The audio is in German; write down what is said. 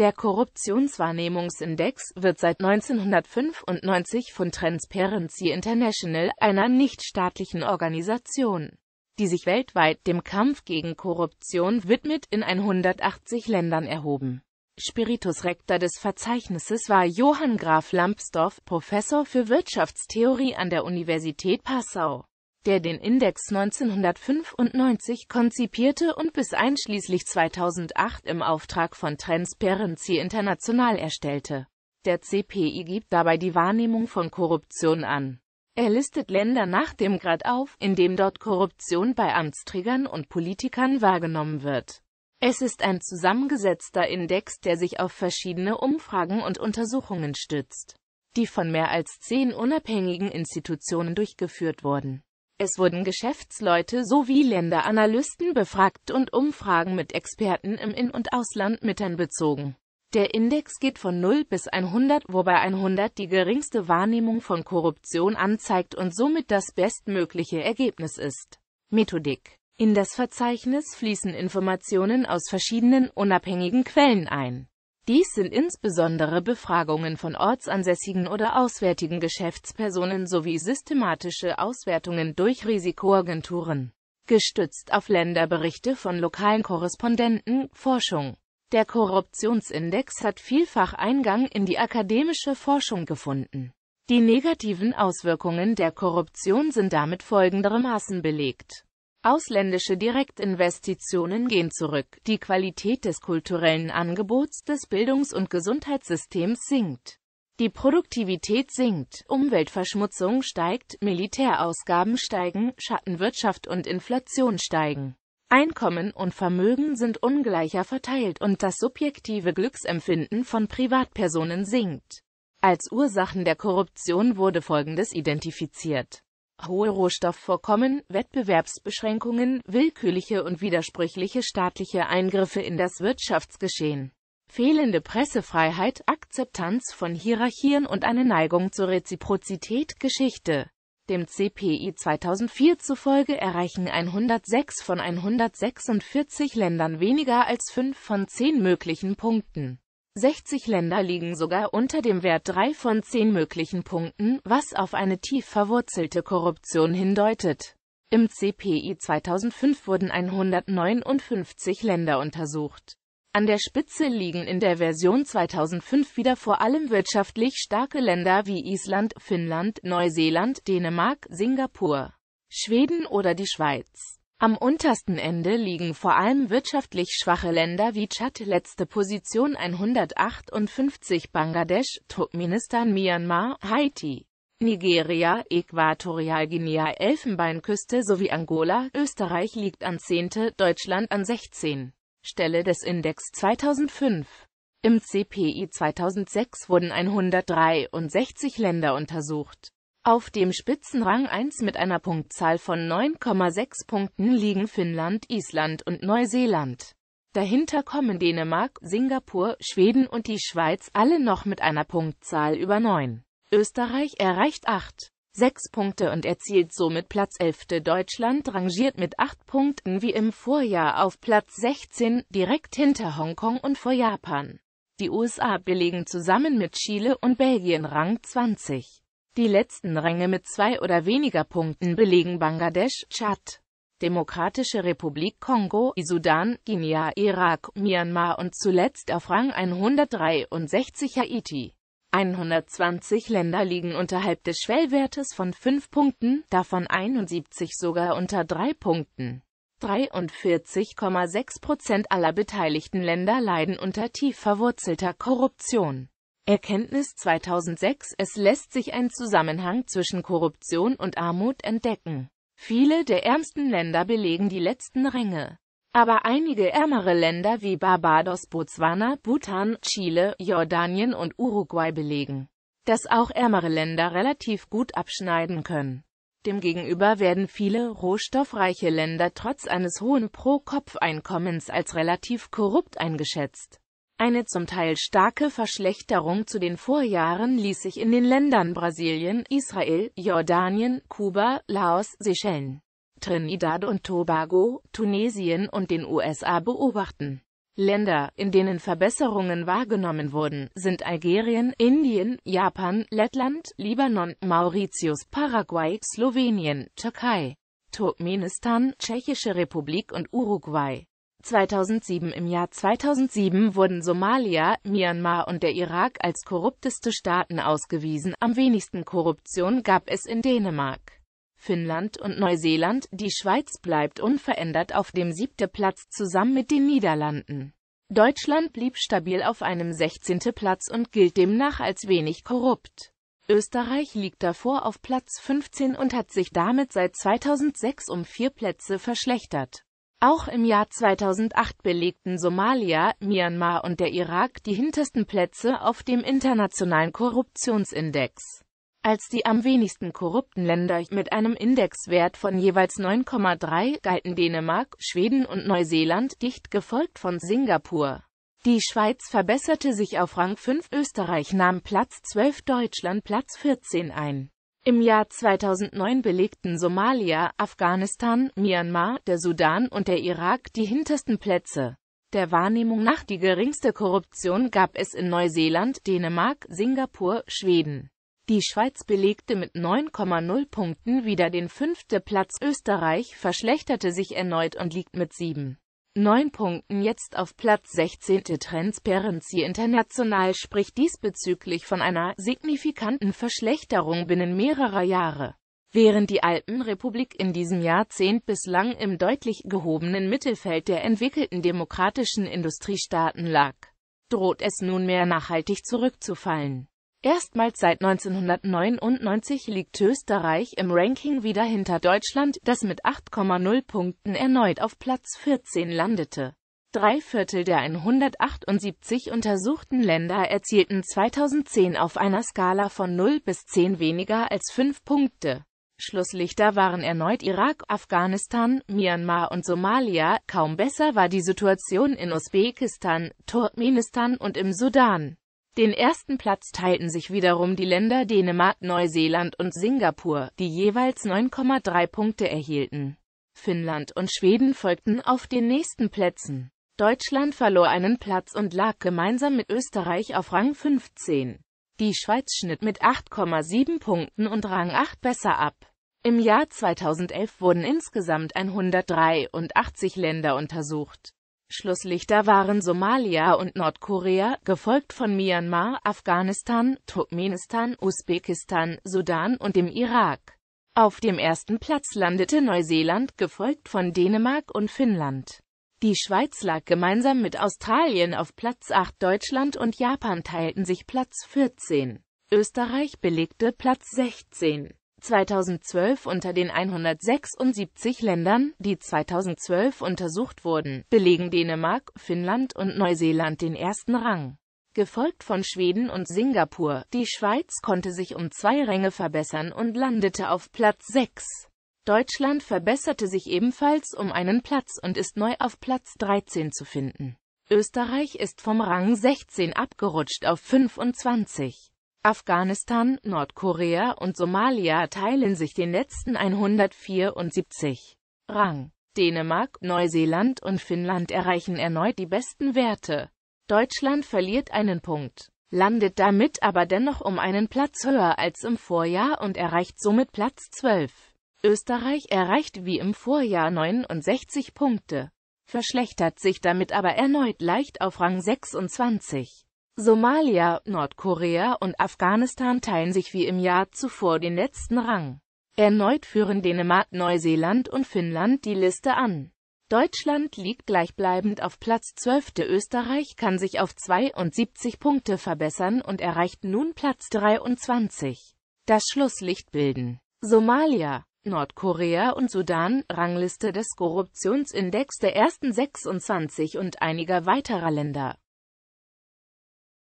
Der Korruptionswahrnehmungsindex wird seit 1995 von Transparency International, einer nichtstaatlichen Organisation, die sich weltweit dem Kampf gegen Korruption widmet, in 180 Ländern erhoben. Spiritus Rector des Verzeichnisses war Johann Graf Lambsdorff, Professor für Wirtschaftstheorie an der Universität Passau der den Index 1995 konzipierte und bis einschließlich 2008 im Auftrag von Transparency International erstellte. Der CPI gibt dabei die Wahrnehmung von Korruption an. Er listet Länder nach dem Grad auf, in dem dort Korruption bei Amtsträgern und Politikern wahrgenommen wird. Es ist ein zusammengesetzter Index, der sich auf verschiedene Umfragen und Untersuchungen stützt, die von mehr als zehn unabhängigen Institutionen durchgeführt wurden. Es wurden Geschäftsleute sowie Länderanalysten befragt und Umfragen mit Experten im In- und Ausland mit miteinbezogen. Der Index geht von 0 bis 100, wobei 100 die geringste Wahrnehmung von Korruption anzeigt und somit das bestmögliche Ergebnis ist. Methodik In das Verzeichnis fließen Informationen aus verschiedenen unabhängigen Quellen ein. Dies sind insbesondere Befragungen von ortsansässigen oder auswärtigen Geschäftspersonen sowie systematische Auswertungen durch Risikoagenturen, gestützt auf Länderberichte von lokalen Korrespondenten, Forschung. Der Korruptionsindex hat vielfach Eingang in die akademische Forschung gefunden. Die negativen Auswirkungen der Korruption sind damit folgendermaßen belegt Ausländische Direktinvestitionen gehen zurück, die Qualität des kulturellen Angebots des Bildungs- und Gesundheitssystems sinkt. Die Produktivität sinkt, Umweltverschmutzung steigt, Militärausgaben steigen, Schattenwirtschaft und Inflation steigen. Einkommen und Vermögen sind ungleicher verteilt und das subjektive Glücksempfinden von Privatpersonen sinkt. Als Ursachen der Korruption wurde Folgendes identifiziert hohe Rohstoffvorkommen, Wettbewerbsbeschränkungen, willkürliche und widersprüchliche staatliche Eingriffe in das Wirtschaftsgeschehen, fehlende Pressefreiheit, Akzeptanz von Hierarchien und eine Neigung zur Reziprozität Geschichte. Dem CPI 2004 zufolge erreichen 106 von 146 Ländern weniger als 5 von 10 möglichen Punkten 60 Länder liegen sogar unter dem Wert 3 von 10 möglichen Punkten, was auf eine tief verwurzelte Korruption hindeutet. Im CPI 2005 wurden 159 Länder untersucht. An der Spitze liegen in der Version 2005 wieder vor allem wirtschaftlich starke Länder wie Island, Finnland, Neuseeland, Dänemark, Singapur, Schweden oder die Schweiz. Am untersten Ende liegen vor allem wirtschaftlich schwache Länder wie Tschad letzte Position 158, Bangladesch, Turkmenistan, Myanmar, Haiti, Nigeria, Äquatorialguinea, Elfenbeinküste sowie Angola, Österreich liegt an 10., Deutschland an 16. Stelle des Index 2005. Im CPI 2006 wurden 163 Länder untersucht. Auf dem Spitzenrang 1 mit einer Punktzahl von 9,6 Punkten liegen Finnland, Island und Neuseeland. Dahinter kommen Dänemark, Singapur, Schweden und die Schweiz, alle noch mit einer Punktzahl über 9. Österreich erreicht 8. 6 Punkte und erzielt somit Platz 11. Deutschland rangiert mit 8 Punkten wie im Vorjahr auf Platz 16, direkt hinter Hongkong und vor Japan. Die USA belegen zusammen mit Chile und Belgien Rang 20. Die letzten Ränge mit zwei oder weniger Punkten belegen Bangladesch, Tschad, Demokratische Republik Kongo, Sudan, Guinea, Irak, Myanmar und zuletzt auf Rang 163 Haiti. 120 Länder liegen unterhalb des Schwellwertes von 5 Punkten, davon 71 sogar unter 3 Punkten. 43,6 Prozent aller beteiligten Länder leiden unter tief verwurzelter Korruption. Erkenntnis 2006 Es lässt sich ein Zusammenhang zwischen Korruption und Armut entdecken. Viele der ärmsten Länder belegen die letzten Ränge. Aber einige ärmere Länder wie Barbados, Botswana, Bhutan, Chile, Jordanien und Uruguay belegen, dass auch ärmere Länder relativ gut abschneiden können. Demgegenüber werden viele rohstoffreiche Länder trotz eines hohen Pro-Kopf-Einkommens als relativ korrupt eingeschätzt. Eine zum Teil starke Verschlechterung zu den Vorjahren ließ sich in den Ländern Brasilien, Israel, Jordanien, Kuba, Laos, Seychellen, Trinidad und Tobago, Tunesien und den USA beobachten. Länder, in denen Verbesserungen wahrgenommen wurden, sind Algerien, Indien, Japan, Lettland, Libanon, Mauritius, Paraguay, Slowenien, Türkei, Turkmenistan, Tschechische Republik und Uruguay. 2007 Im Jahr 2007 wurden Somalia, Myanmar und der Irak als korrupteste Staaten ausgewiesen, am wenigsten Korruption gab es in Dänemark. Finnland und Neuseeland, die Schweiz bleibt unverändert auf dem siebten Platz zusammen mit den Niederlanden. Deutschland blieb stabil auf einem 16. Platz und gilt demnach als wenig korrupt. Österreich liegt davor auf Platz 15 und hat sich damit seit 2006 um vier Plätze verschlechtert. Auch im Jahr 2008 belegten Somalia, Myanmar und der Irak die hintersten Plätze auf dem internationalen Korruptionsindex. Als die am wenigsten korrupten Länder mit einem Indexwert von jeweils 9,3 galten Dänemark, Schweden und Neuseeland, dicht gefolgt von Singapur. Die Schweiz verbesserte sich auf Rang 5, Österreich nahm Platz 12, Deutschland Platz 14 ein. Im Jahr 2009 belegten Somalia, Afghanistan, Myanmar, der Sudan und der Irak die hintersten Plätze. Der Wahrnehmung nach die geringste Korruption gab es in Neuseeland, Dänemark, Singapur, Schweden. Die Schweiz belegte mit 9,0 Punkten wieder den fünfte Platz, Österreich verschlechterte sich erneut und liegt mit 7 neun Punkten jetzt auf Platz 16. Transparency International spricht diesbezüglich von einer signifikanten Verschlechterung binnen mehrerer Jahre. Während die Alpenrepublik in diesem Jahrzehnt bislang im deutlich gehobenen Mittelfeld der entwickelten demokratischen Industriestaaten lag, droht es nunmehr nachhaltig zurückzufallen. Erstmals seit 1999 liegt Österreich im Ranking wieder hinter Deutschland, das mit 8,0 Punkten erneut auf Platz 14 landete. Drei Viertel der 178 untersuchten Länder erzielten 2010 auf einer Skala von 0 bis 10 weniger als 5 Punkte. Schlusslichter waren erneut Irak, Afghanistan, Myanmar und Somalia, kaum besser war die Situation in Usbekistan, Turkmenistan und im Sudan. Den ersten Platz teilten sich wiederum die Länder Dänemark, Neuseeland und Singapur, die jeweils 9,3 Punkte erhielten. Finnland und Schweden folgten auf den nächsten Plätzen. Deutschland verlor einen Platz und lag gemeinsam mit Österreich auf Rang 15. Die Schweiz schnitt mit 8,7 Punkten und Rang 8 besser ab. Im Jahr 2011 wurden insgesamt 183 Länder untersucht. Schlusslichter waren Somalia und Nordkorea, gefolgt von Myanmar, Afghanistan, Turkmenistan, Usbekistan, Sudan und dem Irak. Auf dem ersten Platz landete Neuseeland, gefolgt von Dänemark und Finnland. Die Schweiz lag gemeinsam mit Australien auf Platz 8, Deutschland und Japan teilten sich Platz 14. Österreich belegte Platz 16. 2012 unter den 176 Ländern, die 2012 untersucht wurden, belegen Dänemark, Finnland und Neuseeland den ersten Rang. Gefolgt von Schweden und Singapur, die Schweiz konnte sich um zwei Ränge verbessern und landete auf Platz 6. Deutschland verbesserte sich ebenfalls um einen Platz und ist neu auf Platz 13 zu finden. Österreich ist vom Rang 16 abgerutscht auf 25. Afghanistan, Nordkorea und Somalia teilen sich den letzten 174. Rang. Dänemark, Neuseeland und Finnland erreichen erneut die besten Werte. Deutschland verliert einen Punkt, landet damit aber dennoch um einen Platz höher als im Vorjahr und erreicht somit Platz 12. Österreich erreicht wie im Vorjahr 69 Punkte, verschlechtert sich damit aber erneut leicht auf Rang 26. Somalia, Nordkorea und Afghanistan teilen sich wie im Jahr zuvor den letzten Rang. Erneut führen Dänemark, Neuseeland und Finnland die Liste an. Deutschland liegt gleichbleibend auf Platz 12. Österreich kann sich auf 72 Punkte verbessern und erreicht nun Platz 23. Das Schlusslicht bilden. Somalia, Nordkorea und Sudan, Rangliste des Korruptionsindex der ersten 26 und einiger weiterer Länder.